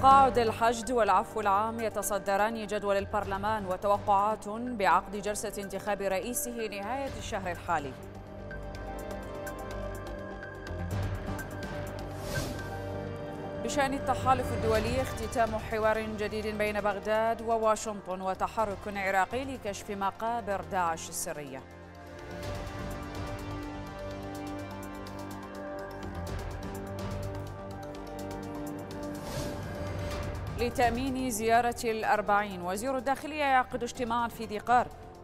تقاعد الحشد والعفو العام يتصدران جدول البرلمان وتوقعات بعقد جلسة انتخاب رئيسه نهاية الشهر الحالي بشأن التحالف الدولي اختتام حوار جديد بين بغداد وواشنطن وتحرك عراقي لكشف مقابر داعش السريه لتأمين زيارة الأربعين وزير الداخلية يعقد اجتماعا في ذي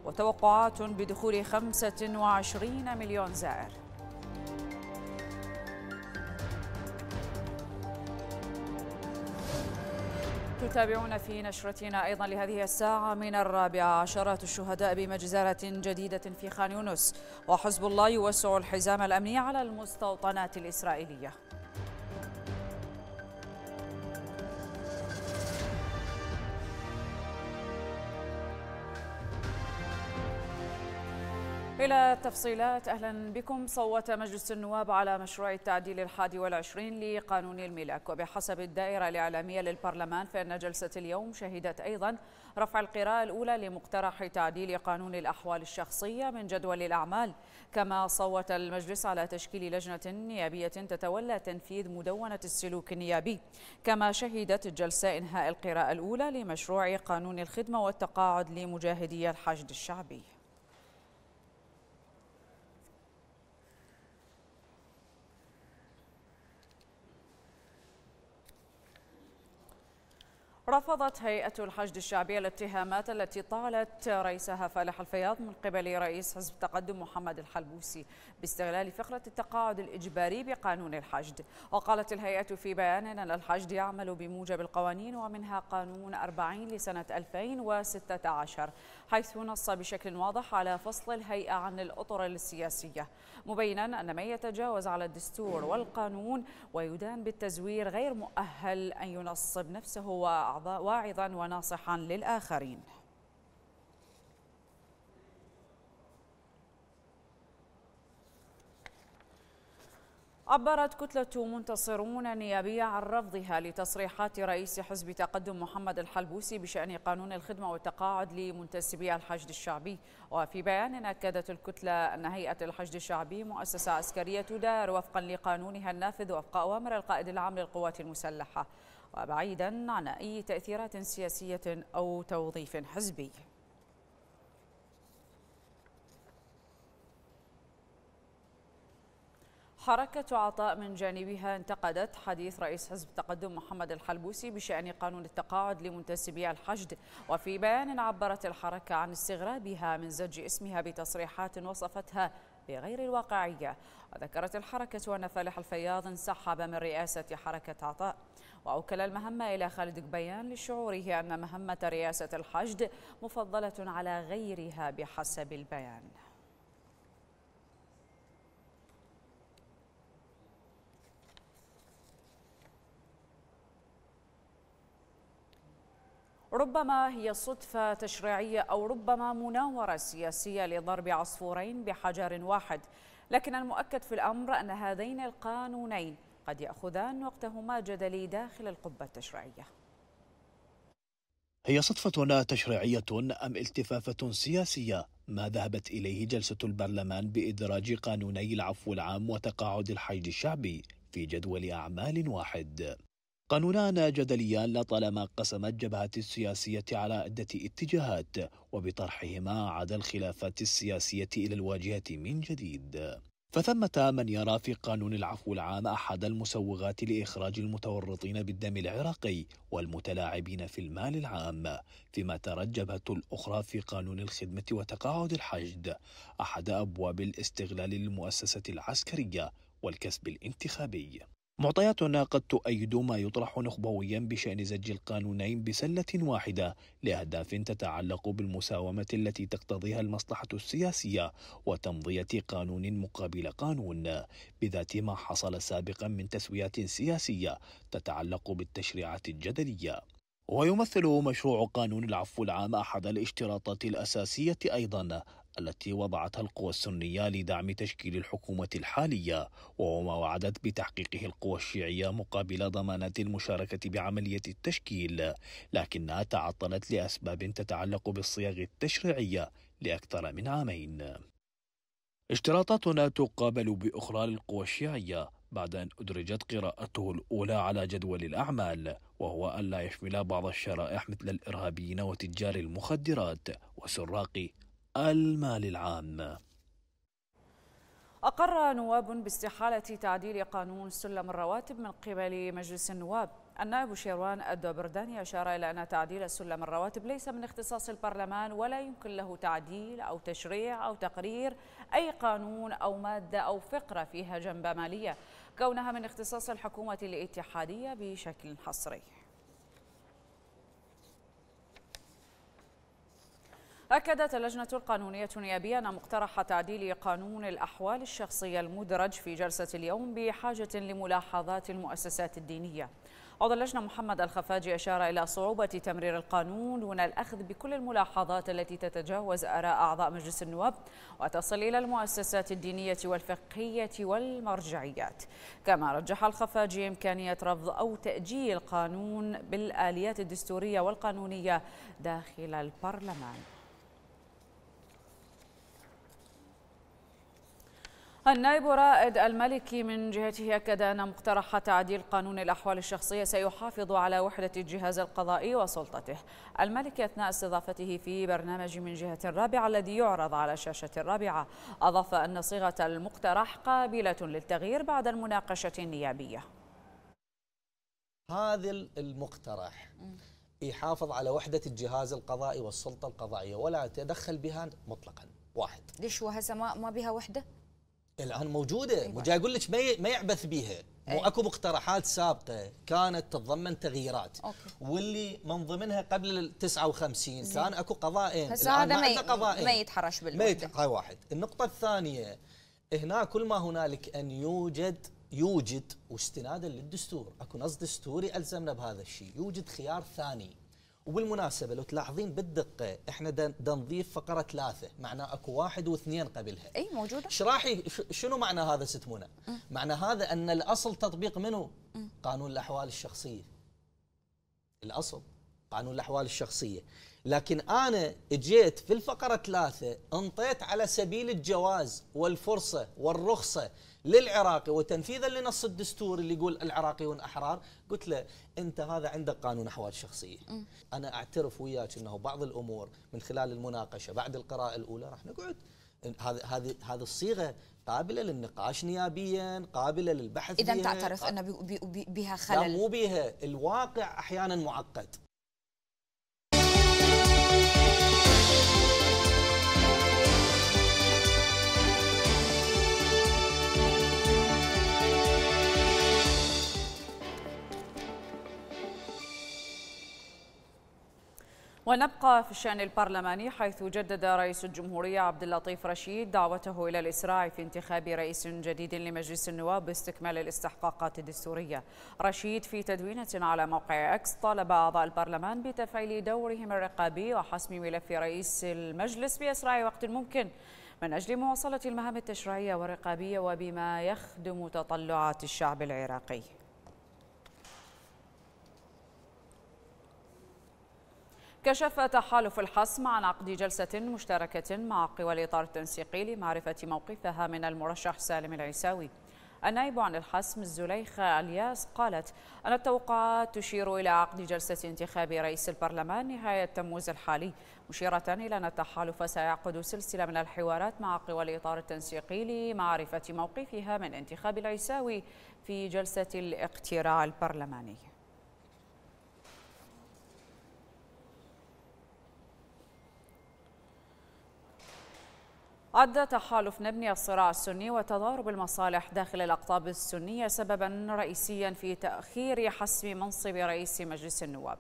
وتوقعات بدخول 25 مليون زائر تتابعون في نشرتنا أيضا لهذه الساعة من الرابعة عشرات الشهداء بمجزرة جديدة في خان يونس وحزب الله يوسع الحزام الأمني على المستوطنات الإسرائيلية إلى التفصيلات أهلا بكم صوت مجلس النواب على مشروع التعديل الحادي والعشرين لقانون الملاك وبحسب الدائرة الإعلامية للبرلمان فإن جلسة اليوم شهدت أيضا رفع القراءة الأولى لمقترح تعديل قانون الأحوال الشخصية من جدول الأعمال كما صوت المجلس على تشكيل لجنة نيابية تتولى تنفيذ مدونة السلوك النيابي كما شهدت الجلسة إنهاء القراءة الأولى لمشروع قانون الخدمة والتقاعد لمجاهدي الحشد الشعبي رفضت هيئة الحشد الشعبي الاتهامات التي طالت رئيسها فالح الفياض من قبل رئيس حزب التقدم محمد الحلبوسي باستغلال فقرة التقاعد الإجباري بقانون الحشد وقالت الهيئة في بيان أن الحشد يعمل بموجب القوانين ومنها قانون 40 لسنة 2016 حيث نص بشكل واضح على فصل الهيئة عن الأطر السياسية مبينا أن من يتجاوز على الدستور والقانون ويدان بالتزوير غير مؤهل أن ينصب نفسه واعظا وناصحا للآخرين عبرت كتلة منتصرون نيابية عن رفضها لتصريحات رئيس حزب تقدم محمد الحلبوسي بشأن قانون الخدمة والتقاعد لمنتسبي الحشد الشعبي وفي بيان أكدت الكتلة أن هيئة الحشد الشعبي مؤسسة عسكرية تدار وفقا لقانونها النافذ وفق أوامر القائد العام للقوات المسلحة وبعيدا عن أي تأثيرات سياسية أو توظيف حزبي حركة عطاء من جانبها انتقدت حديث رئيس حزب التقدم محمد الحلبوسي بشأن قانون التقاعد لمنتسبي الحشد وفي بيان عبرت الحركة عن استغرابها من زج اسمها بتصريحات وصفتها بغير الواقعية وذكرت الحركة أن فالح الفياض انسحب من رئاسة حركة عطاء وأوكل المهمة إلى خالد قبيان لشعوره أن مهمة رئاسة الحشد مفضلة على غيرها بحسب البيان ربما هي صدفة تشريعية أو ربما مناورة سياسية لضرب عصفورين بحجر واحد لكن المؤكد في الأمر أن هذين القانونين قد يأخذان وقتهما جدلي داخل القبة التشريعية هي صدفة تشريعية أم التفافة سياسية؟ ما ذهبت إليه جلسة البرلمان بإدراج قانوني العفو العام وتقاعد الحيد الشعبي في جدول أعمال واحد قانونان جدليان لطالما قسمت جبهات السياسية على عدة اتجاهات وبطرحهما عاد الخلافات السياسية إلى الواجهة من جديد فثمة من يرى في قانون العفو العام أحد المسوغات لإخراج المتورطين بالدم العراقي والمتلاعبين في المال العام فيما ترى الجبهة الأخرى في قانون الخدمة وتقاعد الحشد أحد أبواب الاستغلال للمؤسسة العسكرية والكسب الانتخابي معطياتنا قد تؤيد ما يطرح نخبويا بشأن زج القانونين بسلة واحدة لأهداف تتعلق بالمساومة التي تقتضيها المصلحة السياسية وتمضية قانون مقابل قانون بذات ما حصل سابقا من تسويات سياسية تتعلق بالتشريعات الجدلية ويمثل مشروع قانون العفو العام أحد الاشتراطات الأساسية أيضا التي وضعتها القوى السنية لدعم تشكيل الحكومة الحالية وهو ما وعدت بتحقيقه القوى الشيعية مقابل ضمانات المشاركة بعملية التشكيل لكنها تعطلت لأسباب تتعلق بالصياغ التشريعية لأكثر من عامين اشتراطاتنا تقابل بأخرى للقوى الشيعية بعد أن أدرجت قراءته الأولى على جدول الأعمال وهو ألا يشمل بعض الشرائح مثل الإرهابيين وتجار المخدرات وسراق المال العام أقر نواب باستحالة تعديل قانون سلم الرواتب من قبل مجلس النواب النائب شيروان الدوبرداني أشار إلى أن تعديل سلم الرواتب ليس من اختصاص البرلمان ولا يمكن له تعديل أو تشريع أو تقرير أي قانون أو مادة أو فقرة فيها جنبة مالية كونها من اختصاص الحكومة الاتحادية بشكل حصري أكدت اللجنة القانونية النيابية أن مقترح تعديل قانون الأحوال الشخصية المدرج في جلسة اليوم بحاجة لملاحظات المؤسسات الدينية عضو اللجنة محمد الخفاجي أشار إلى صعوبة تمرير القانون دون الأخذ بكل الملاحظات التي تتجاوز آراء أعضاء مجلس النواب وتصل إلى المؤسسات الدينية والفقهية والمرجعيات كما رجح الخفاجي إمكانية رفض أو تأجيل قانون بالآليات الدستورية والقانونية داخل البرلمان النائب رائد الملكي من جهته أكد أن مقترح تعديل قانون الأحوال الشخصية سيحافظ على وحدة الجهاز القضائي وسلطته الملكي أثناء استضافته في برنامج من جهة الرابعة الذي يعرض على شاشة الرابعة أضاف أن صيغة المقترح قابلة للتغيير بعد المناقشة النيابية هذا المقترح يحافظ على وحدة الجهاز القضائي والسلطة القضائية ولا يتدخل بها مطلقا واحد ليش وهسه ما بها وحدة؟ الان موجوده وجاي أيوة. اقول لك ما يعبث بيها مو واكو مقترحات سابقه كانت تتضمن تغييرات أوكي. واللي من ضمنها قبل ال 59 كان اكو قضائين بس هذا ما, قضائين. ما يتحرش بالوحده هاي واحد النقطه الثانيه هنا كل ما هنالك ان يوجد يوجد واستنادا للدستور اكو نص دستوري الزمنا بهذا الشيء يوجد خيار ثاني وبالمناسبه لو تلاحظين بالدقه احنا دا نضيف فقره ثلاثه معناه اكو واحد واثنين قبلها اي موجوده شراحي شنو معنى هذا ست منى معنى هذا ان الاصل تطبيق منه قانون الاحوال الشخصيه الاصل قانون الاحوال الشخصيه لكن انا اجيت في الفقره ثلاثه انطيت على سبيل الجواز والفرصه والرخصه للعراقي وتنفيذا لنص الدستور اللي يقول العراقيون احرار قلت له انت هذا عندك قانون احوال شخصيه انا اعترف وياك انه بعض الامور من خلال المناقشه بعد القراءه الاولى راح نقعد هذه هذه هذه الصيغه قابله للنقاش نيابيا قابله للبحث اذا تعترف ان بها خلل لا مو بها الواقع احيانا معقد ونبقى في الشأن البرلماني حيث جدد رئيس الجمهورية عبد اللطيف رشيد دعوته إلى الإسراع في انتخاب رئيس جديد لمجلس النواب باستكمال الاستحقاقات الدستورية رشيد في تدوينة على موقع أكس طالب أعضاء البرلمان بتفعيل دورهم الرقابي وحسم ملف رئيس المجلس بأسرع وقت ممكن من أجل مواصلة المهام التشريعية والرقابية وبما يخدم تطلعات الشعب العراقي كشف تحالف الحسم عن عقد جلسة مشتركة مع قوى الإطار التنسيقي لمعرفة موقفها من المرشح سالم العيساوي النائب عن الحسم الزليخة الياس قالت أن التوقعات تشير إلى عقد جلسة انتخاب رئيس البرلمان نهاية تموز الحالي مشيرة إلى أن التحالف سيعقد سلسلة من الحوارات مع قوى الإطار التنسيقي لمعرفة موقفها من انتخاب العيساوي في جلسة الاقتراع البرلماني عد تحالف نبني الصراع السني وتضارب المصالح داخل الأقطاب السنية سببا رئيسيا في تأخير حسم منصب رئيس مجلس النواب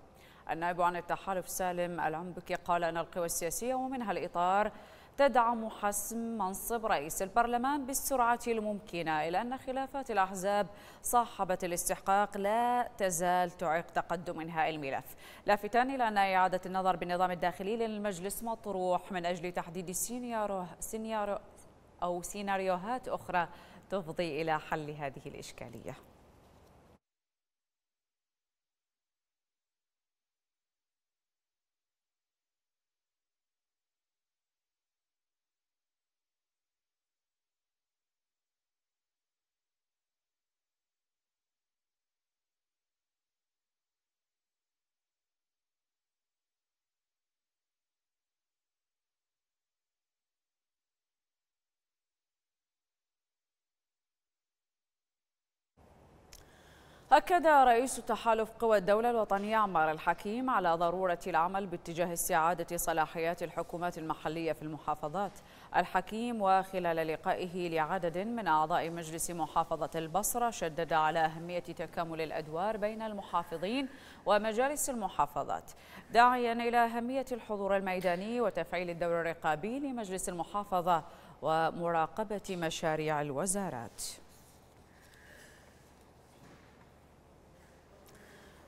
النائب عن التحالف سالم العنبكي قال أن القوى السياسية ومنها الإطار تدعم حسم منصب رئيس البرلمان بالسرعة الممكنة إلى أن خلافات الأحزاب صاحبة الاستحقاق لا تزال تعيق تقدم إنهاء الملف لافتا إلى أن إعادة النظر بالنظام الداخلي للمجلس مطروح من أجل تحديد سيناريو سيناريو أو سيناريوهات أخرى تفضي إلى حل هذه الإشكالية أكد رئيس تحالف قوى الدولة الوطنية عمار الحكيم على ضرورة العمل باتجاه استعادة صلاحيات الحكومات المحلية في المحافظات الحكيم وخلال لقائه لعدد من أعضاء مجلس محافظة البصرة شدد على أهمية تكامل الأدوار بين المحافظين ومجالس المحافظات داعيا إلى أهمية الحضور الميداني وتفعيل الدور الرقابي لمجلس المحافظة ومراقبة مشاريع الوزارات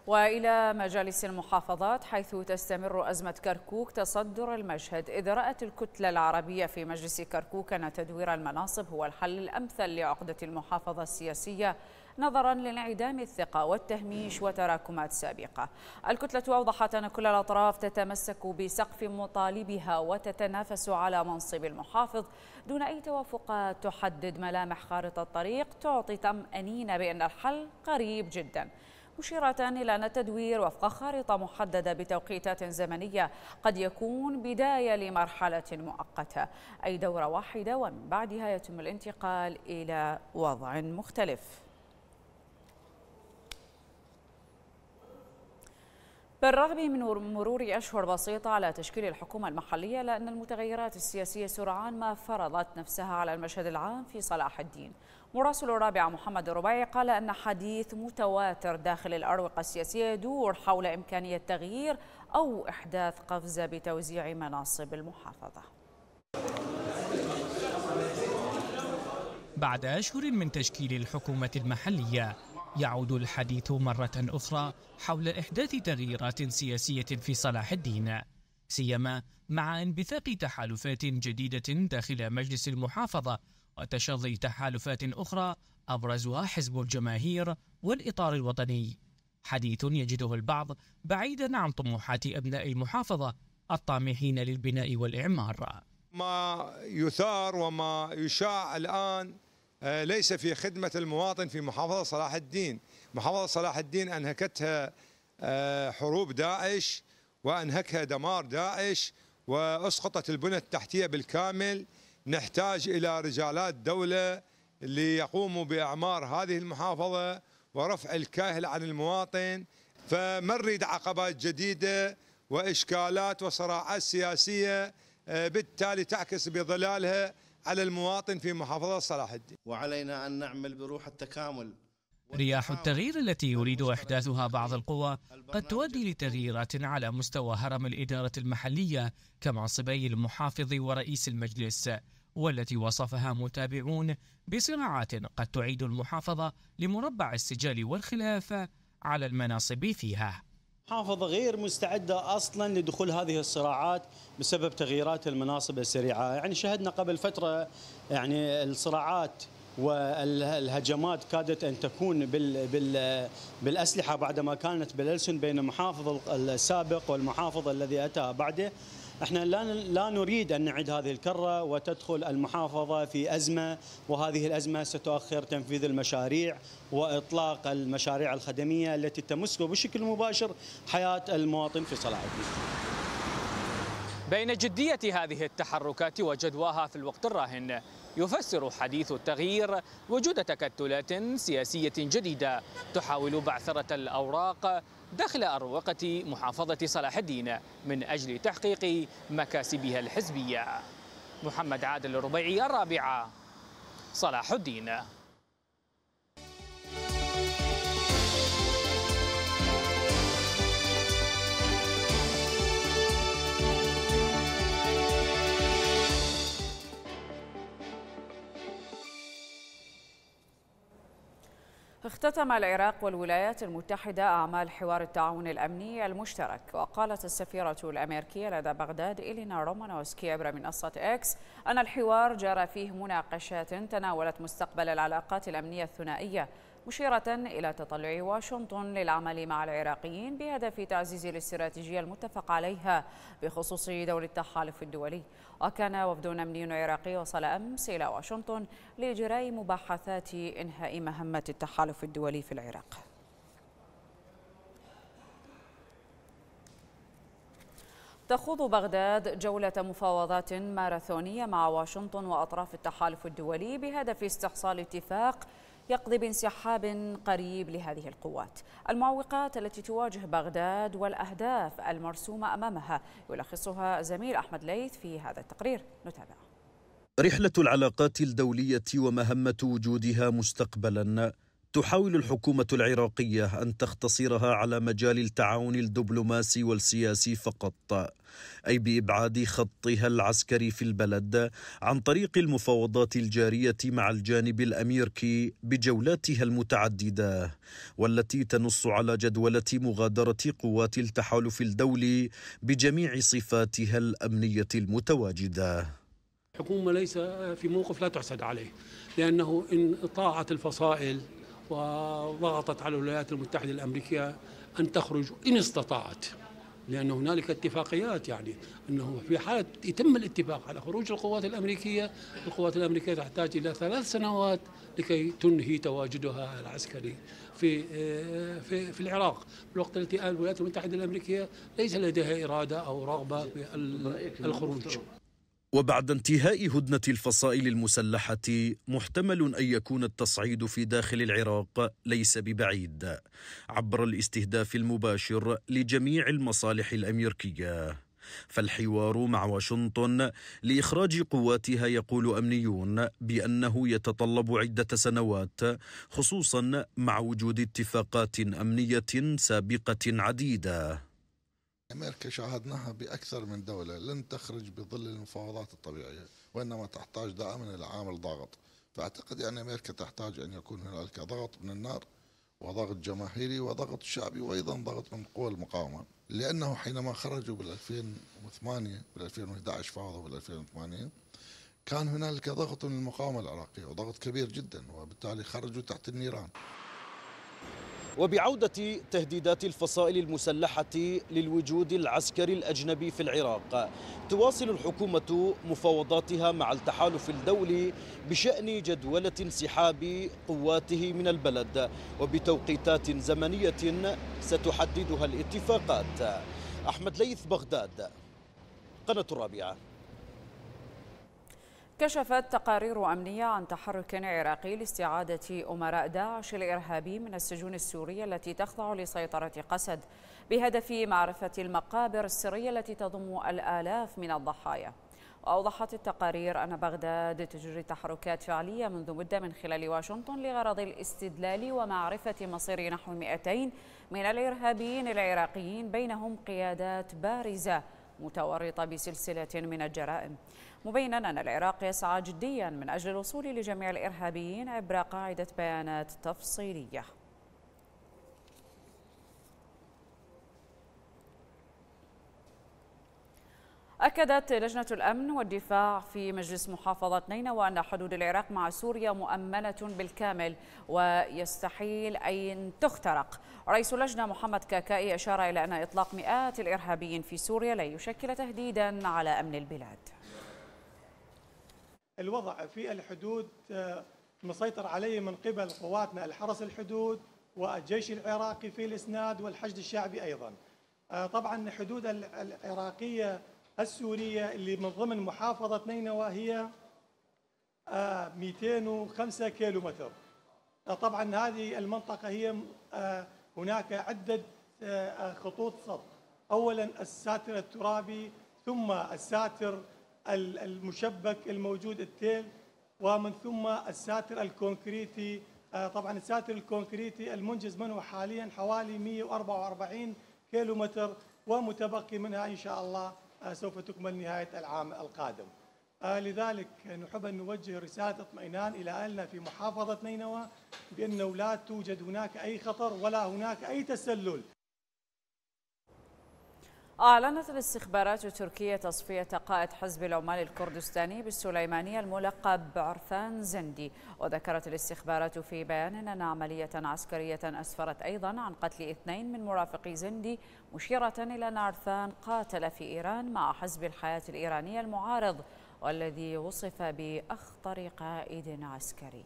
والى مجالس المحافظات حيث تستمر ازمه كركوك تصدر المشهد اذ رات الكتله العربيه في مجلس كركوك ان تدوير المناصب هو الحل الامثل لعقده المحافظه السياسيه نظرا لانعدام الثقة والتهميش وتراكمات سابقة الكتلة أوضحت أن كل الأطراف تتمسك بسقف مطالبها وتتنافس على منصب المحافظ دون أي توافقات تحدد ملامح خارطة الطريق تعطي طمأنينة بأن الحل قريب جدا مشيرة إلى أن التدوير وفق خارطة محددة بتوقيتات زمنية قد يكون بداية لمرحلة مؤقتة أي دورة واحدة ومن بعدها يتم الانتقال إلى وضع مختلف بالرغم من مرور أشهر بسيطة على تشكيل الحكومة المحلية لأن المتغيرات السياسية سرعان ما فرضت نفسها على المشهد العام في صلاح الدين مراسل الرابع محمد الربيعي قال أن حديث متواتر داخل الأروقة السياسية يدور حول إمكانية تغيير أو إحداث قفزة بتوزيع مناصب المحافظة بعد أشهر من تشكيل الحكومة المحلية يعود الحديث مرة أخرى حول إحداث تغييرات سياسية في صلاح الدين سيما مع انبثاق تحالفات جديدة داخل مجلس المحافظة وتشظي تحالفات أخرى أبرزها حزب الجماهير والإطار الوطني حديث يجده البعض بعيدا عن طموحات أبناء المحافظة الطامحين للبناء والإعمار ما يثار وما يشاع الآن آه، ليس في خدمة المواطن في محافظة صلاح الدين محافظة صلاح الدين أنهكتها آه، حروب داعش وأنهكها دمار داعش وأسقطت البنى التحتية بالكامل نحتاج إلى رجالات دولة ليقوموا بأعمار هذه المحافظة ورفع الكاهل عن المواطن فما نريد عقبات جديدة وإشكالات وصراعات سياسية آه، بالتالي تعكس بظلالها على المواطن في محافظة صلاح الدين وعلينا أن نعمل بروح التكامل رياح التغيير التي يريد إحداثها بعض القوى قد تؤدي لتغييرات على مستوى هرم الإدارة المحلية كمعصبي المحافظ ورئيس المجلس والتي وصفها متابعون بصراعات قد تعيد المحافظة لمربع السجال والخلاف على المناصب فيها محافظة غير مستعدة أصلا لدخول هذه الصراعات بسبب تغييرات المناصب السريعة يعني شهدنا قبل فترة يعني الصراعات والهجمات كادت ان تكون بال بال بالاسلحه بعدما كانت بالالسن بين المحافظ السابق والمحافظ الذي اتى بعده احنا لا لا نريد ان نعد هذه الكره وتدخل المحافظه في ازمه وهذه الازمه ستؤخر تنفيذ المشاريع واطلاق المشاريع الخدميه التي تمس بشكل مباشر حياه المواطن في صلاح الدين. بين جديه هذه التحركات وجدواها في الوقت الراهن يفسر حديث التغيير وجود تكتلات سياسية جديدة تحاول بعثرة الأوراق داخل أروقة محافظة صلاح الدين من أجل تحقيق مكاسبها الحزبية محمد عادل الربيعي الرابعة صلاح الدين اختتم العراق والولايات المتحدة أعمال حوار التعاون الأمني المشترك وقالت السفيرة الأمريكية لدى بغداد إلينا رومانوسكي عبر منصة إكس أن الحوار جرى فيه مناقشات تناولت مستقبل العلاقات الأمنية الثنائية مشيرة إلى تطلع واشنطن للعمل مع العراقيين بهدف تعزيز الاستراتيجية المتفق عليها بخصوص دور التحالف الدولي وكان وفد أمني عراقي وصل أمس إلى واشنطن لإجراء مباحثات إنهاء مهمة التحالف الدولي في العراق تخوض بغداد جولة مفاوضات ماراثونية مع واشنطن وأطراف التحالف الدولي بهدف استحصال اتفاق يقضي بانسحاب قريب لهذه القوات المعوقات التي تواجه بغداد والأهداف المرسومة أمامها يلخصها زميل أحمد ليث في هذا التقرير نتابع رحلة العلاقات الدولية ومهمة وجودها مستقبلا تحاول الحكومة العراقية أن تختصرها على مجال التعاون الدبلوماسي والسياسي فقط، أي بإبعاد خطها العسكري في البلد عن طريق المفاوضات الجارية مع الجانب الأميركي بجولاتها المتعددة، والتي تنص على جدولة مغادرة قوات التحالف الدولي بجميع صفاتها الأمنية المتواجدة. الحكومة ليس في موقف لا تحسد عليه، لأنه إن طاعت الفصائل وضغطت على الولايات المتحدة الأمريكية أن تخرج إن استطاعت لأن هنالك اتفاقيات يعني أنه في حالة يتم الاتفاق على خروج القوات الأمريكية القوات الأمريكية تحتاج إلى ثلاث سنوات لكي تنهي تواجدها العسكري في آه، في في العراق في الوقت التي الولايات المتحدة الأمريكية ليس لديها إرادة أو رغبة في الخروج وبعد انتهاء هدنة الفصائل المسلحة محتمل أن يكون التصعيد في داخل العراق ليس ببعيد عبر الاستهداف المباشر لجميع المصالح الأمريكية فالحوار مع واشنطن لاخراج قواتها يقول امنيون بانه يتطلب عده سنوات خصوصا مع وجود اتفاقات امنيه سابقه عديده أمريكا شاهدناها بأكثر من دولة لن تخرج بظل المفاوضات الطبيعية وإنما تحتاج دائما إلى عامل ضاغط فأعتقد يعني أمريكا تحتاج أن يكون هنالك ضغط من النار وضغط جماهيري وضغط شعبي وأيضا ضغط من قوى المقاومة لأنه حينما خرجوا بال2008 بال2011 فاضوا بال2008 كان هنالك ضغط من المقاومة العراقية وضغط كبير جدا وبالتالي خرجوا تحت النيران وبعودة تهديدات الفصائل المسلحة للوجود العسكري الأجنبي في العراق تواصل الحكومة مفاوضاتها مع التحالف الدولي بشأن جدولة انسحاب قواته من البلد وبتوقيتات زمنية ستحددها الاتفاقات أحمد ليث بغداد قناة الرابعة كشفت تقارير أمنية عن تحرك عراقي لاستعادة أمراء داعش الإرهابي من السجون السورية التي تخضع لسيطرة قسد بهدف معرفة المقابر السرية التي تضم الآلاف من الضحايا وأوضحت التقارير أن بغداد تجري تحركات فعلية منذ مدة من خلال واشنطن لغرض الاستدلال ومعرفة مصير نحو 200 من الإرهابيين العراقيين بينهم قيادات بارزة متورطة بسلسلة من الجرائم مبينا أن العراق يسعى جديا من أجل الوصول لجميع الإرهابيين عبر قاعدة بيانات تفصيلية أكدت لجنة الأمن والدفاع في مجلس محافظة نينوى أن حدود العراق مع سوريا مؤمنة بالكامل ويستحيل أن تخترق رئيس اللجنة محمد كاكائي أشار إلى أن إطلاق مئات الإرهابيين في سوريا لا يشكل تهديدا على أمن البلاد الوضع في الحدود آه، مسيطر عليه من قبل قواتنا الحرس الحدود والجيش العراقي في الإسناد والحشد الشعبي أيضا آه، طبعا حدود العراقية السورية اللي من ضمن محافظة نينوى هي 205 آه، كيلومتر آه، طبعا هذه المنطقة هي آه، هناك عدة خطوط صد أولا الساتر الترابي ثم الساتر المشبك الموجود التيل ومن ثم الساتر الكونكريتي طبعا الساتر الكونكريتي المنجز منه حاليا حوالي 144 كيلومتر ومتبقي منها إن شاء الله سوف تكمل نهاية العام القادم آه، لذلك نحب أن نوجه رسالة اطمئنان إلى أهلنا في محافظة نينوى بأنه لا توجد هناك أي خطر ولا هناك أي تسلل أعلنت الاستخبارات التركية تصفية قائد حزب العمال الكردستاني بالسليمانية الملقب بعرفان زندي وذكرت الاستخبارات في بيان أن عملية عسكرية أسفرت أيضا عن قتل اثنين من مرافقي زندي مشيرة إلى أن عرفان قاتل في إيران مع حزب الحياة الإيراني المعارض والذي وصف بأخطر قائد عسكري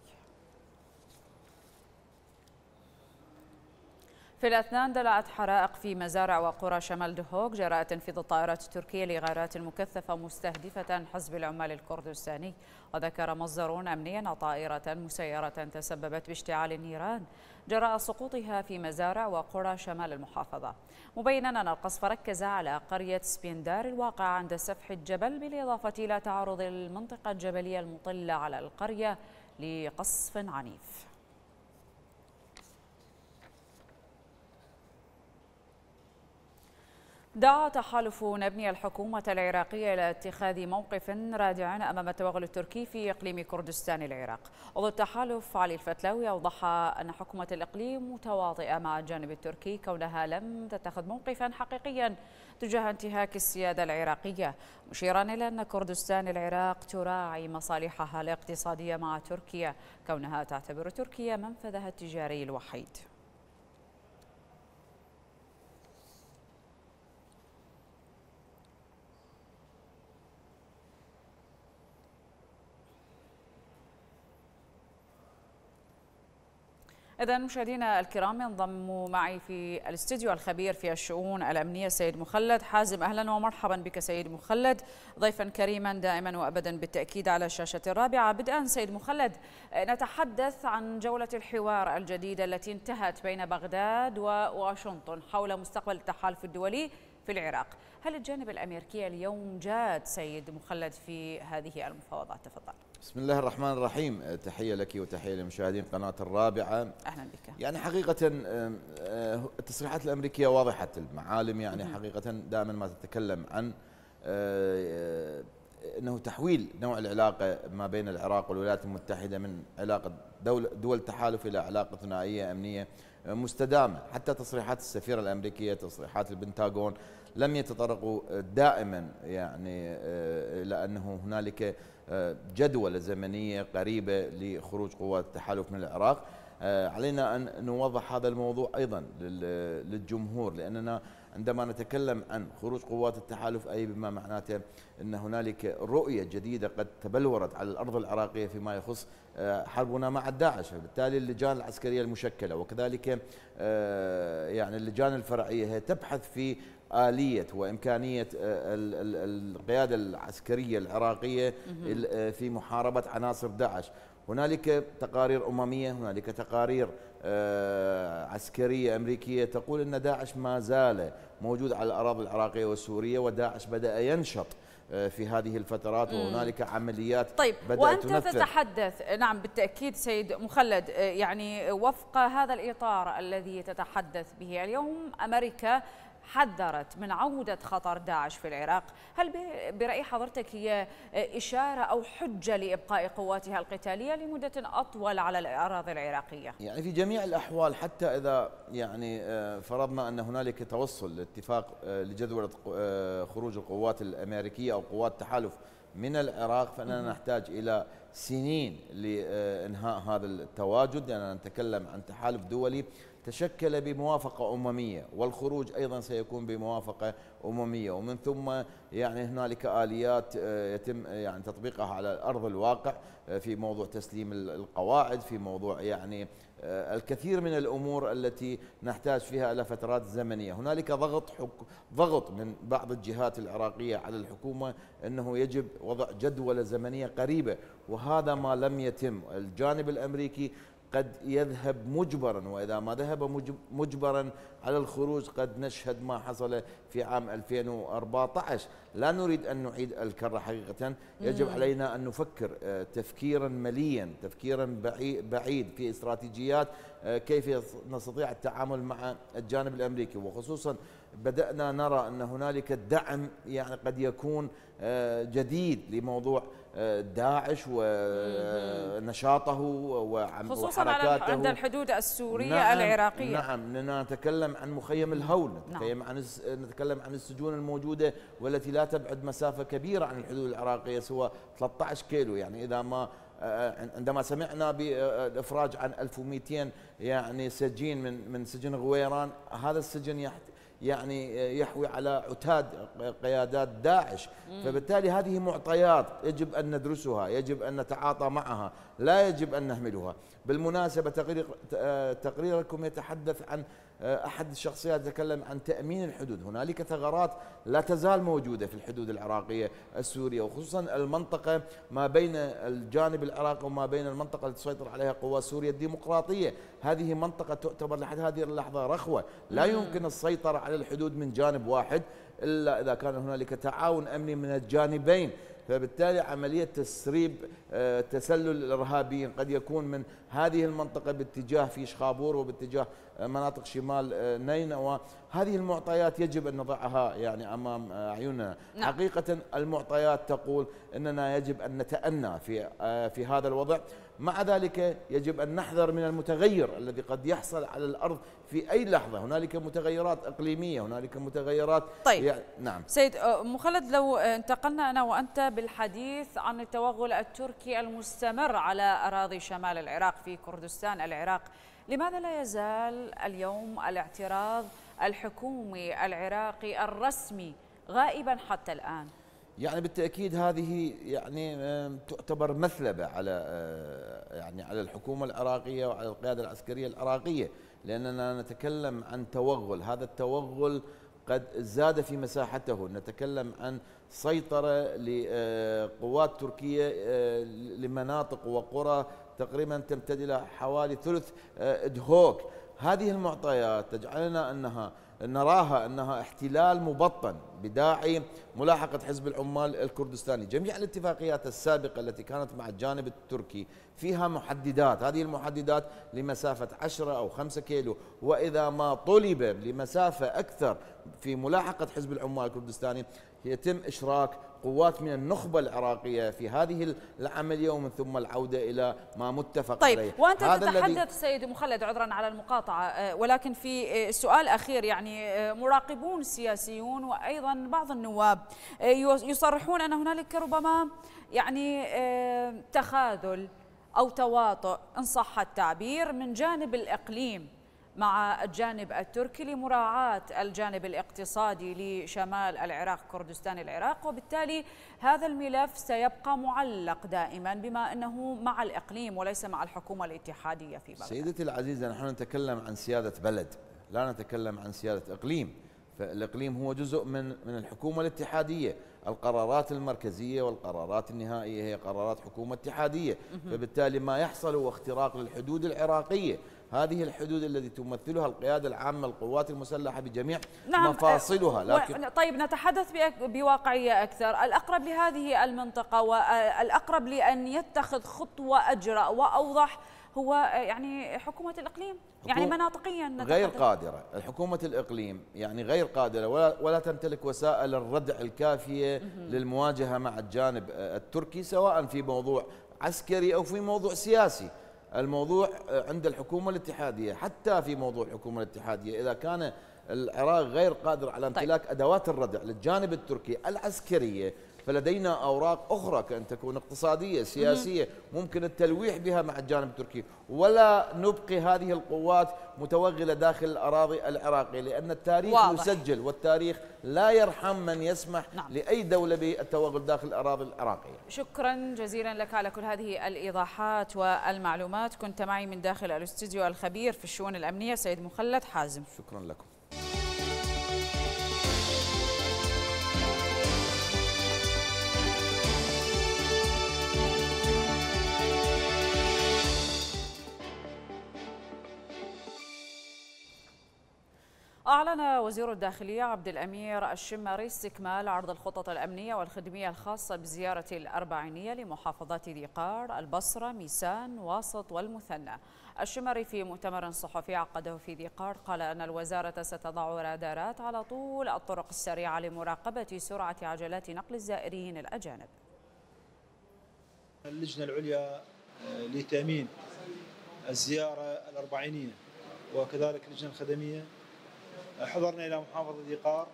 في الاثنان دلعت حرائق في مزارع وقرى شمال دهوك جراء تنفيذ الطائرات التركيه لغارات مكثفه مستهدفه حزب العمال الكردستاني وذكر مصدر امني ان طائره مسيره تسببت باشتعال النيران جراء سقوطها في مزارع وقرى شمال المحافظه مبينا ان القصف ركز على قريه سبيندار الواقعه عند سفح الجبل بالاضافه الى تعرض المنطقه الجبليه المطله على القريه لقصف عنيف دعا تحالف نبني الحكومة العراقية إلى اتخاذ موقف رادع أمام التوغل التركي في إقليم كردستان العراق عضو التحالف علي الفتلاوي أوضح أن حكومة الإقليم متواطئة مع الجانب التركي كونها لم تتخذ موقفا حقيقيا تجاه انتهاك السيادة العراقية مشيرا إلى أن كردستان العراق تراعي مصالحها الاقتصادية مع تركيا كونها تعتبر تركيا منفذها التجاري الوحيد إذا مشاهدينا الكرام ينضم معي في الاستديو الخبير في الشؤون الأمنية سيد مخلد حازم أهلا ومرحبا بك سيد مخلد ضيفا كريما دائما وأبدا بالتأكيد على الشاشة الرابعة بدءا سيد مخلد نتحدث عن جولة الحوار الجديدة التي انتهت بين بغداد وواشنطن حول مستقبل التحالف الدولي في العراق هل الجانب الأمريكي اليوم جاد سيد مخلد في هذه المفاوضات تفضل بسم الله الرحمن الرحيم أه، تحية لك وتحية لمشاهدين قناة الرابعة أهلا بك يعني حقيقة أه، أه، التصريحات الأمريكية واضحة المعالم يعني حقيقة دائما ما تتكلم عن انه تحويل نوع العلاقه ما بين العراق والولايات المتحده من علاقه دول, دول تحالف الى علاقه ثنائيه امنيه مستدامه، حتى تصريحات السفيره الامريكيه، تصريحات البنتاغون لم يتطرقوا دائما يعني الى آه، انه هنالك آه، جدوله زمنيه قريبه لخروج قوات التحالف من العراق. آه، علينا ان نوضح هذا الموضوع ايضا للجمهور لاننا عندما نتكلم عن خروج قوات التحالف أي بما معناته أن هنالك رؤية جديدة قد تبلورت على الأرض العراقية فيما يخص آه، حربنا مع داعش فبالتالي اللجان العسكرية المشكلة وكذلك آه، يعني اللجان الفرعية هي تبحث في آلية وإمكانية آه، القيادة العسكرية العراقية في محاربة عناصر داعش هنالك تقارير أممية هنالك تقارير آه، عسكرية أمريكية تقول أن داعش ما زال موجود على الأراضي العراقية والسورية وداعش بدأ ينشط آه، في هذه الفترات وهنالك عمليات طيب بدأت وأنت تنفذ. تتحدث نعم بالتأكيد سيد مخلد آه، يعني وفق هذا الإطار الذي تتحدث به اليوم أمريكا حذرت من عودة خطر داعش في العراق هل برأي حضرتك هي إشارة أو حجة لإبقاء قواتها القتالية لمدة أطول على الأراضي العراقية يعني في جميع الأحوال حتى إذا يعني آه، فرضنا أن هنالك توصل لاتفاق آه، لجدول آه، خروج القوات الأمريكية أو قوات تحالف من العراق فاننا نحتاج الى سنين لانهاء هذا التواجد لاننا يعني نتكلم عن تحالف دولي تشكل بموافقة أممية والخروج أيضا سيكون بموافقة أممية ومن ثم يعني هنالك آليات آه، يتم آه، يعني تطبيقها على أرض الواقع آه، في موضوع تسليم القواعد في موضوع يعني الكثير من الامور التي نحتاج فيها الى فترات زمنيه، هنالك ضغط حك... ضغط من بعض الجهات العراقيه على الحكومه انه يجب وضع جدوله زمنيه قريبه، وهذا ما لم يتم، الجانب الامريكي قد يذهب مجبرا وإذا ما ذهب مجبرا على الخروج قد نشهد ما حصل في عام 2014 لا نريد أن نعيد الكرة حقيقة يجب علينا أن نفكر آه، تفكيرا مليا تفكيرا بعيد في استراتيجيات آه، كيف نستطيع التعامل مع الجانب الأمريكي وخصوصا بدأنا نرى أن هنالك دعم يعني قد يكون آه، جديد لموضوع داعش ونشاطه وحركاته خصوصا عند الحدود السورية نعم العراقية نعم نتكلم عن مخيم الهول نعم. نتكلم, نعم. عن نتكلم عن السجون الموجودة والتي لا تبعد مسافة كبيرة عن الحدود العراقية سوى 13 كيلو يعني إذا ما آه، آه، عندما سمعنا بالافراج آه، عن 1200 يعني سجين من من سجن غويران هذا السجن يعني يحوي على عتاد قيادات داعش فبالتالي هذه معطيات يجب أن ندرسها يجب أن نتعاطى معها لا يجب أن نهملها بالمناسبة تقرير تقريركم يتحدث عن آه، أحد الشخصيات تكلم عن تأمين الحدود هنالك ثغرات لا تزال موجودة في الحدود العراقية السورية وخصوصا المنطقة ما بين الجانب العراقي وما بين المنطقة التي تسيطر عليها قوى سوريا الديمقراطية هذه منطقة تعتبر لحد هذه اللحظة رخوة لا يمكن السيطرة على الحدود من جانب واحد إلا إذا كان هنالك تعاون أمني من الجانبين فبالتالي عملية تسريب آه، تسلل الإرهابيين قد يكون من هذه المنطقة باتجاه في شخابور وباتجاه آه، مناطق شمال آه، نينوى هذه المعطيات يجب أن نضعها يعني أمام أعيننا نعم. حقيقة المعطيات تقول أننا يجب أن نتأنى في, في هذا الوضع مع ذلك يجب أن نحذر من المتغير الذي قد يحصل على الأرض في أي لحظة هنالك متغيرات إقليمية هنالك متغيرات طيب يعني نعم سيد أه، مخلد لو انتقلنا أنا وأنت بالحديث عن التوغل التركي المستمر على أراضي شمال العراق في كردستان العراق لماذا لا يزال اليوم الاعتراض الحكومي العراقي الرسمي غائبا حتى الآن؟ يعني بالتاكيد هذه يعني تعتبر مثلبه على آه، يعني على الحكومه العراقيه وعلى القياده العسكريه العراقيه لاننا نتكلم عن توغل هذا التوغل قد زاد في مساحته نتكلم عن سيطره لقوات آه، تركيه آه، لمناطق وقرى تقريبا تمتد الى حوالي ثلث ادهوك هذه المعطيات تجعلنا انها نراها أنها احتلال مبطن بداعي ملاحقة حزب العمال الكردستاني جميع الاتفاقيات السابقة التي كانت مع الجانب التركي فيها محددات هذه المحددات لمسافة 10 أو 5 كيلو وإذا ما طلب لمسافة أكثر في ملاحقة حزب العمال الكردستاني يتم إشراك قوات من النخبة العراقية في هذه العملية ومن ثم العودة إلى ما متفق طيب عليه وأنت هذا تتحدث سيدي مخلد عذرا على المقاطعة آه، ولكن في آه، سؤال أخير يعني آه، مراقبون سياسيون وأيضا بعض النواب يصرحون أن هنالك ربما يعني تخاذل أو تواطؤ إن صح التعبير من جانب الإقليم مع الجانب التركي لمراعاة الجانب الاقتصادي لشمال العراق كردستان العراق وبالتالي هذا الملف سيبقى معلق دائما بما أنه مع الإقليم وليس مع الحكومة الاتحادية في بلد سيدتي العزيزة نحن نتكلم عن سيادة بلد لا نتكلم عن سيادة إقليم فالإقليم هو جزء من من الحكومة الاتحادية القرارات المركزية والقرارات النهائية هي قرارات حكومة اتحادية فبالتالي ما يحصل هو اختراق للحدود العراقية هذه الحدود التي تمثلها القيادة العامة للقوات المسلحة بجميع نعم مفاصلها لكن طيب نتحدث بواقعية أكثر الأقرب لهذه المنطقة والأقرب لأن يتخذ خطوة أجرأ وأوضح هو يعني حكومة الإقليم يعني مناطقيا غير قادرة الحكومة الإقليم يعني غير قادرة ولا, ولا تمتلك وسائل الردع الكافية للمواجهة مع الجانب التركي سواء في موضوع عسكري أو في موضوع سياسي الموضوع عند الحكومه الاتحاديه حتى في موضوع الحكومه الاتحاديه اذا كان العراق غير قادر على طيب. امتلاك طيب. ادوات الردع للجانب التركي العسكريه فلدينا أوراق أخرى كأن تكون اقتصادية سياسية ممكن التلويح بها مع الجانب التركي ولا نبقي هذه القوات متوغلة داخل الأراضي العراقية لأن التاريخ واضح. يسجل والتاريخ لا يرحم من يسمح نعم. لأي دولة بالتوغل داخل الأراضي العراقية شكرا جزيلا لك على كل هذه الإيضاحات والمعلومات كنت معي من داخل الاستديو الخبير في الشؤون الأمنية سيد مخلد حازم شكرا لكم أعلن وزير الداخلية عبد الأمير الشماري استكمال عرض الخطط الأمنية والخدمية الخاصة بزيارة الأربعينية لمحافظات ذي قار، البصرة، ميسان، واسط والمثنى. الشماري في مؤتمر صحفي عقده في ذي قار قال أن الوزارة ستضع رادارات على طول الطرق السريعة لمراقبة سرعة عجلات نقل الزائرين الأجانب. اللجنة العليا آه، لتأمين الزيارة الأربعينية وكذلك اللجنة الخدمية حضرنا إلى محافظة ديقار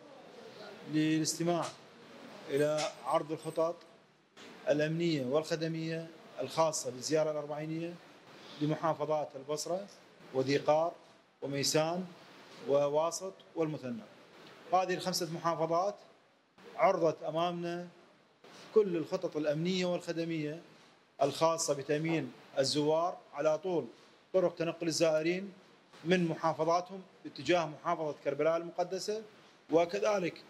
للاستماع إلى عرض الخطط الأمنية والخدمية الخاصة بالزيارة الأربعينية لمحافظات البصرة وديقار وميسان وواسط والمثنى هذه الخمسة محافظات عرضت أمامنا كل الخطط الأمنية والخدمية الخاصة بتأمين الزوار على طول طرق تنقل الزائرين من محافظاتهم باتجاه محافظة كربلاء المقدسة وكذلك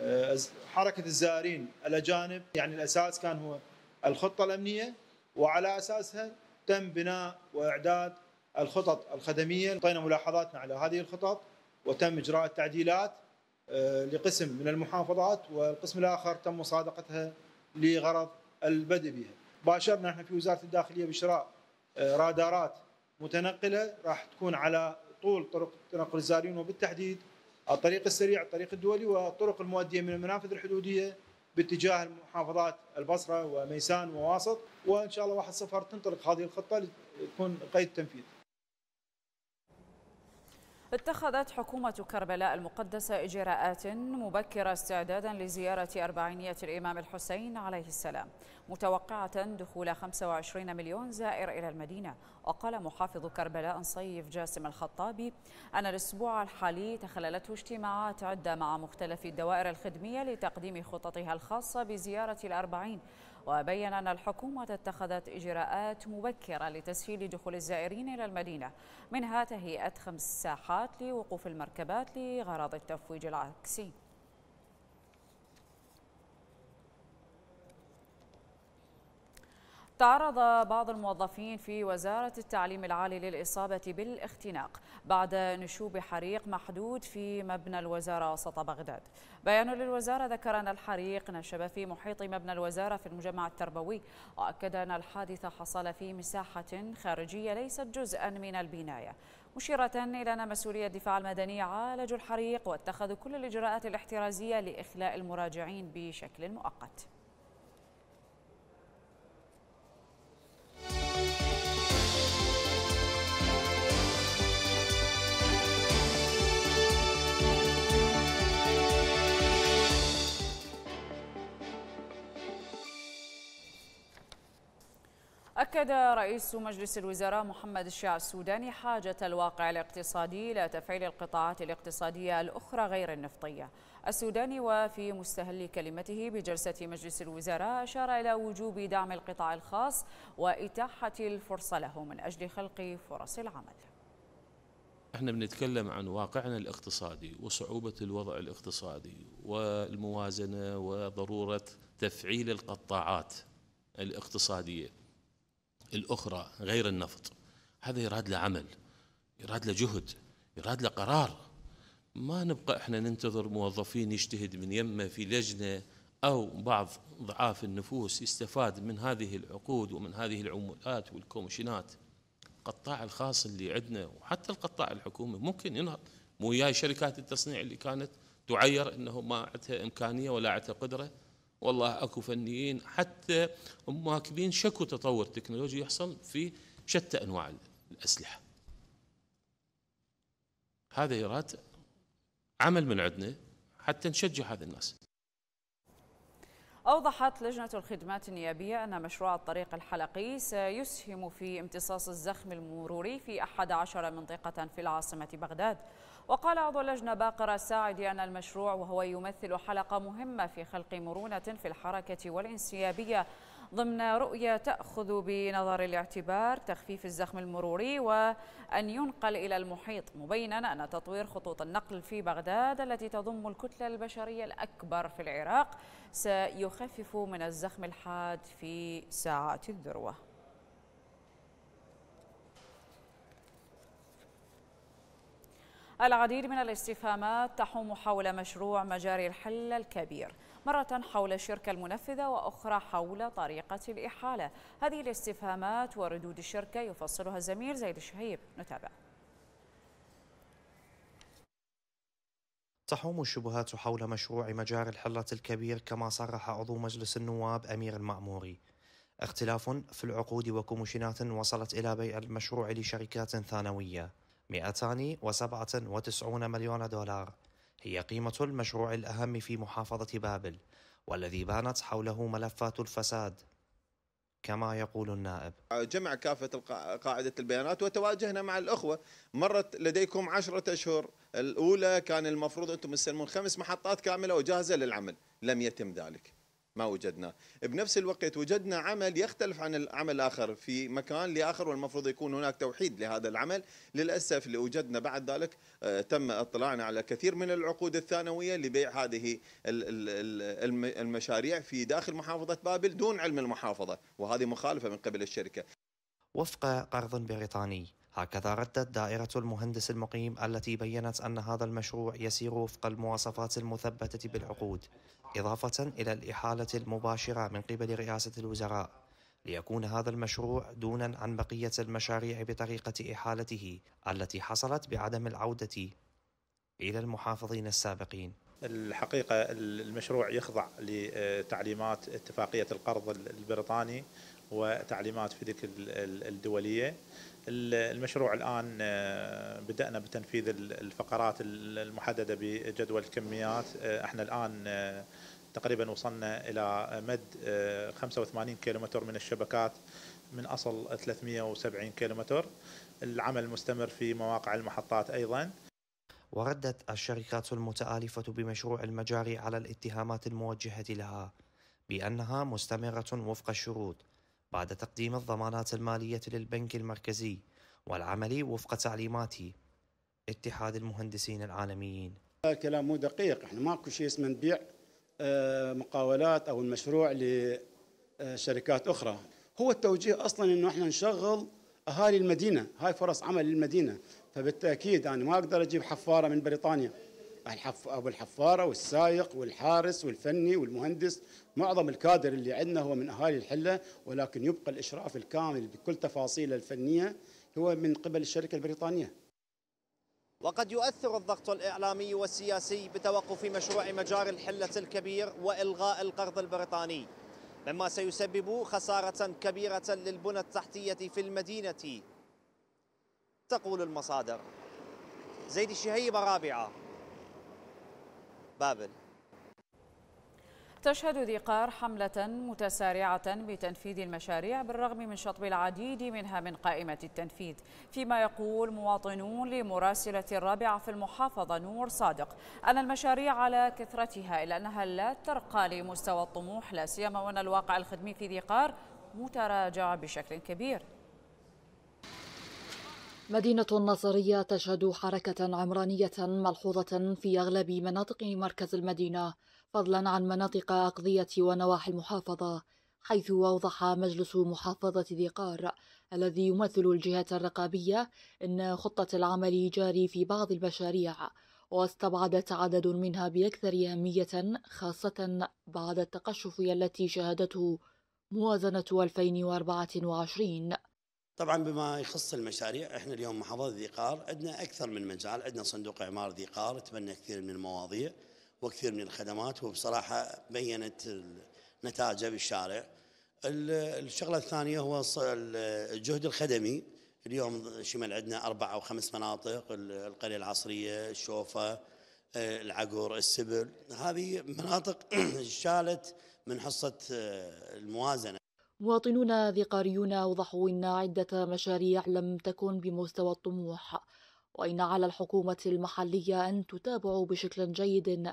آه، حركة الزائرين الأجانب يعني الأساس كان هو الخطة الأمنية وعلى أساسها تم بناء وإعداد الخطط الخدمية أعطينا ملاحظاتنا على هذه الخطط وتم إجراء التعديلات آه، لقسم من المحافظات والقسم الآخر تم مصادقتها لغرض البدء بها باشرنا احنا في وزارة الداخلية بشراء آه، رادارات متنقله راح تكون على طول طرق تنقل الزارين وبالتحديد الطريق السريع الطريق الدولي والطرق المؤديه من المنافذ الحدوديه باتجاه المحافظات البصره وميسان وواسط وان شاء الله 1 صفر تنطلق هذه الخطه لتكون قيد التنفيذ. اتخذت حكومة كربلاء المقدسة إجراءات مبكرة استعدادا لزيارة أربعينية الإمام الحسين عليه السلام متوقعة دخول 25 مليون زائر إلى المدينة وقال محافظ كربلاء صيف جاسم الخطابي أن الأسبوع الحالي تخللته اجتماعات عدة مع مختلف الدوائر الخدمية لتقديم خططها الخاصة بزيارة الأربعين وبين أن الحكومة اتخذت إجراءات مبكرة لتسهيل دخول الزائرين إلى المدينة منها تهيئة خمس ساحات لوقوف المركبات لغرض التفويج العكسي تعرض بعض الموظفين في وزارة التعليم العالي للإصابة بالاختناق بعد نشوب حريق محدود في مبنى الوزارة وسط بغداد بيان للوزارة ذكر أن الحريق نشب في محيط مبنى الوزارة في المجمع التربوي وأكد أن الحادث حصل في مساحة خارجية ليست جزءا من البناية مشيرة إلى أن مسؤولية الدفاع المدني عالجوا الحريق واتخذوا كل الإجراءات الاحترازية لإخلاء المراجعين بشكل مؤقت أكد رئيس مجلس الوزراء محمد الشيع السوداني حاجة الواقع الاقتصادي إلى تفعيل القطاعات الاقتصادية الأخرى غير النفطية السوداني وفي مستهل كلمته بجلسة مجلس الوزراء أشار إلى وجوب دعم القطاع الخاص وإتاحة الفرصة له من أجل خلق فرص العمل احنا بنتكلم عن واقعنا الاقتصادي وصعوبة الوضع الاقتصادي والموازنة وضرورة تفعيل القطاعات الاقتصادية الأخرى غير النفط هذا يراد له عمل يراد له جهد يراد له قرار ما نبقى احنا ننتظر موظفين يجتهد من يمه في لجنه او بعض ضعاف النفوس يستفاد من هذه العقود ومن هذه العمولات والكومشنات القطاع الخاص اللي عندنا وحتى القطاع الحكومي ممكن ينهض مو شركات التصنيع اللي كانت تعير انه ما عندها امكانيه ولا عندها قدره والله اكو فنيين حتى مواكبين شكو تطور تكنولوجي يحصل في شتى انواع الاسلحه. هذا يراد عمل من عندنا حتى نشجع هذه الناس. أوضحت لجنة الخدمات النيابية أن مشروع الطريق الحلقي سيسهم في امتصاص الزخم المروري في 11 منطقة في العاصمة بغداد وقال عضو اللجنة باقر الساعدي أن المشروع وهو يمثل حلقة مهمة في خلق مرونة في الحركة والانسيابية ضمن رؤية تأخذ بنظر الاعتبار تخفيف الزخم المروري وأن ينقل إلى المحيط مبينا أن تطوير خطوط النقل في بغداد التي تضم الكتلة البشرية الأكبر في العراق سيخفف من الزخم الحاد في ساعات الذروة العديد من الاستفهامات تحوم حول مشروع مجاري الحل الكبير مرة حول الشركة المنفذة وأخرى حول طريقة الإحالة هذه الاستفهامات وردود الشركة يفصلها الزميل زيد الشهيب نتابع تحوم الشبهات حول مشروع مجاري الحلة الكبير كما صرح عضو مجلس النواب أمير المأموري اختلاف في العقود وكوميشنات وصلت إلى بيع المشروع لشركات ثانوية 297 مليون دولار هي قيمة المشروع الأهم في محافظة بابل والذي بانت حوله ملفات الفساد كما يقول النائب جمع كافة قاعدة البيانات وتواجهنا مع الأخوة مرت لديكم عشرة أشهر الأولى كان المفروض أنتم تسلمون خمس محطات كاملة وجاهزة للعمل لم يتم ذلك ما وجدنا بنفس الوقت وجدنا عمل يختلف عن العمل الآخر في مكان لآخر والمفروض يكون هناك توحيد لهذا العمل للأسف اللي وجدنا بعد ذلك آه، تم اطلاعنا على كثير من العقود الثانوية لبيع هذه المشاريع في داخل محافظة بابل دون علم المحافظة وهذه مخالفة من قبل الشركة وفق قرض بريطاني هكذا ردت دائرة المهندس المقيم التي بيّنت أن هذا المشروع يسير وفق المواصفات المثبتة بالعقود إضافة إلى الإحالة المباشرة من قبل رئاسة الوزراء ليكون هذا المشروع دونا عن بقية المشاريع بطريقة إحالته التي حصلت بعدم العودة إلى المحافظين السابقين الحقيقة المشروع يخضع لتعليمات اتفاقية القرض البريطاني وتعليمات فيديك الدولية المشروع الآن آه، بدأنا بتنفيذ الفقرات المحددة بجدول الكميات آه، احنا الآن آه، تقريبا وصلنا إلى مد 85 كيلومتر من الشبكات من أصل 370 كيلومتر العمل مستمر في مواقع المحطات أيضا وردت الشركات المتآلفة بمشروع المجاري على الاتهامات الموجهة لها بأنها مستمرة وفق الشروط بعد تقديم الضمانات المالية للبنك المركزي والعمل وفق تعليمات اتحاد المهندسين العالميين كلام مو دقيق احنا ماكو شيء اسمه نبيع آه، مقاولات او المشروع لشركات اخرى هو التوجيه اصلا انه احنا نشغل اهالي المدينه هاي فرص عمل للمدينه فبالتاكيد انا يعني ما اقدر اجيب حفاره من بريطانيا الحف... ابو الحفاره والسائق والحارس والفني والمهندس معظم الكادر اللي عندنا هو من اهالي الحله ولكن يبقى الاشراف الكامل بكل تفاصيله الفنيه هو من قبل الشركه البريطانيه. وقد يؤثر الضغط الاعلامي والسياسي بتوقف مشروع مجاري الحله الكبير والغاء القرض البريطاني. مما سيسبب خسارة كبيرة للبنى التحتية في المدينة تقول المصادر زيد الشهيب رابعة بابل تشهد ذي قار حملة متسارعة بتنفيذ المشاريع بالرغم من شطب العديد منها من قائمة التنفيذ فيما يقول مواطنون لمراسلة الرابعة في المحافظة نور صادق أن المشاريع على كثرتها إلا أنها لا ترقى لمستوى الطموح لا سيما وأن الواقع الخدمي في ذي قار متراجع بشكل كبير مدينة النصرية تشهد حركة عمرانية ملحوظة في أغلب مناطق مركز المدينة فضلا عن مناطق أقضية ونواحي المحافظة حيث أوضح مجلس محافظة ذي قار الذي يمثل الجهة الرقابية أن خطة العمل جاري في بعض المشاريع واستبعدت عدد منها بأكثر أهمية خاصة بعد التقشف التي شهدته موازنة 2024 طبعا بما يخص المشاريع احنا اليوم محافظه ذي قار عندنا اكثر من مجال عندنا صندوق اعمار ذي قار تبنى كثير من المواضيع وكثير من الخدمات وبصراحه بينت نتائجه بالشارع الشغله الثانيه هو الجهد الخدمي اليوم شمال عندنا اربع او خمس مناطق القريه العصريه الشوفه العقور السبل هذه مناطق شالت من حصه الموازنه مواطنون ذقاريون أوضحوا إن عدة مشاريع لم تكن بمستوى الطموح وإن على الحكومة المحلية أن تتابع بشكل جيد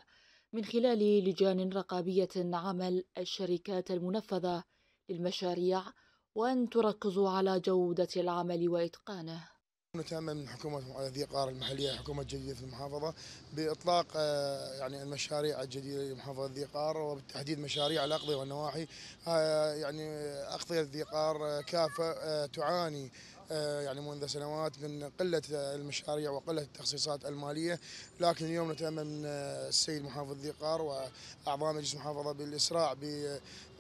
من خلال لجان رقابية عمل الشركات المنفذة للمشاريع وأن تركز على جودة العمل وإتقانه نتامل من حكومه ذي قار المحليه حكومه جديده في المحافظه باطلاق آه، يعني المشاريع الجديده لمحافظه ذي قار وبالتحديد مشاريع الاقضيه والنواحي آه، يعني اقضيه ذي قار آه، كافه تعاني يعني منذ سنوات من قله المشاريع وقله التخصيصات الماليه لكن اليوم نتامل من السيد محافظ ذي قار واعضاء مجلس المحافظه بالاسراع ب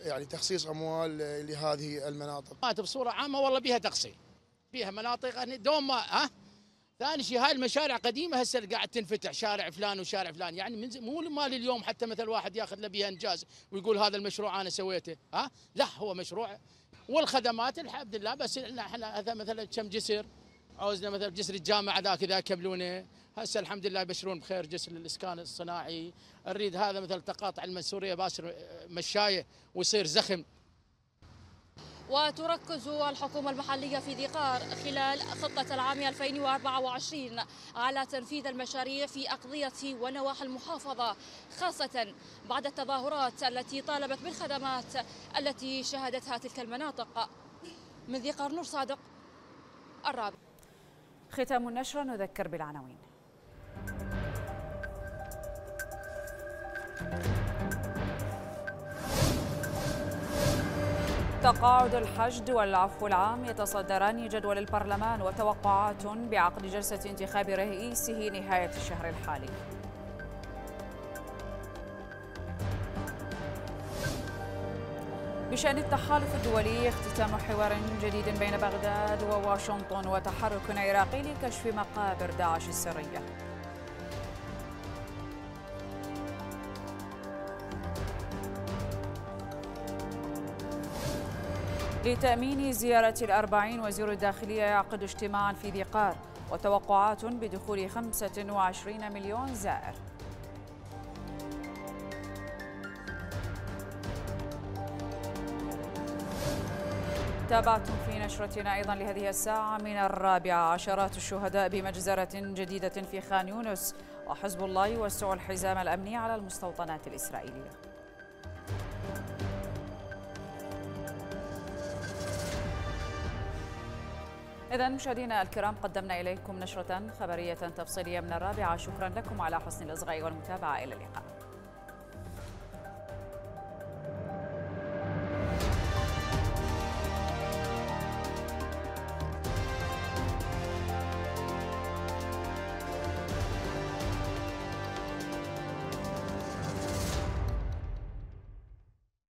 يعني تخصيص اموال لهذه المناطق. بصوره عامه والله بها تقصير. فيها مناطق دوم ما ها ثاني شيء هاي المشاريع قديمه هسه قاعد تنفتح شارع فلان وشارع فلان يعني من مو مال اليوم حتى مثل واحد ياخذ له بها انجاز ويقول هذا المشروع انا سويته ها لا هو مشروع والخدمات الحمد لله بس احنا مثلا كم جسر عاوزنا مثلا جسر الجامعه ذاك اذا كبلونه هسه الحمد لله يبشرون بخير جسر الاسكان الصناعي نريد هذا مثل تقاطع المنسوريه باشر مشايه ويصير زخم وتركز الحكومة المحلية في ذقار خلال خطة العام 2024 على تنفيذ المشاريع في أقضية ونواحي المحافظة خاصة بعد التظاهرات التي طالبت بالخدمات التي شهدتها تلك المناطق من ذقار نور صادق الرابع ختام النشرة نذكر بالعناوين تقاعد الحشد والعفو العام يتصدران جدول البرلمان وتوقعات بعقد جلسة انتخاب رئيسه نهاية الشهر الحالي بشأن التحالف الدولي اختتام حوار جديد بين بغداد وواشنطن وتحرك عراقي لكشف مقابر داعش السريه لتأمين زيارة الأربعين وزير الداخلية يعقد اجتماعا في ذي قار وتوقعات بدخول 25 مليون زائر تابعتم في نشرتنا أيضا لهذه الساعة من الرابعة عشرات الشهداء بمجزرة جديدة في خان يونس وحزب الله يوسع الحزام الأمني على المستوطنات الإسرائيلية إذا مشاهدينا الكرام قدمنا إليكم نشرة خبرية تفصيلية من الرابعة شكرا لكم على حسن الإصغاء والمتابعة إلى اللقاء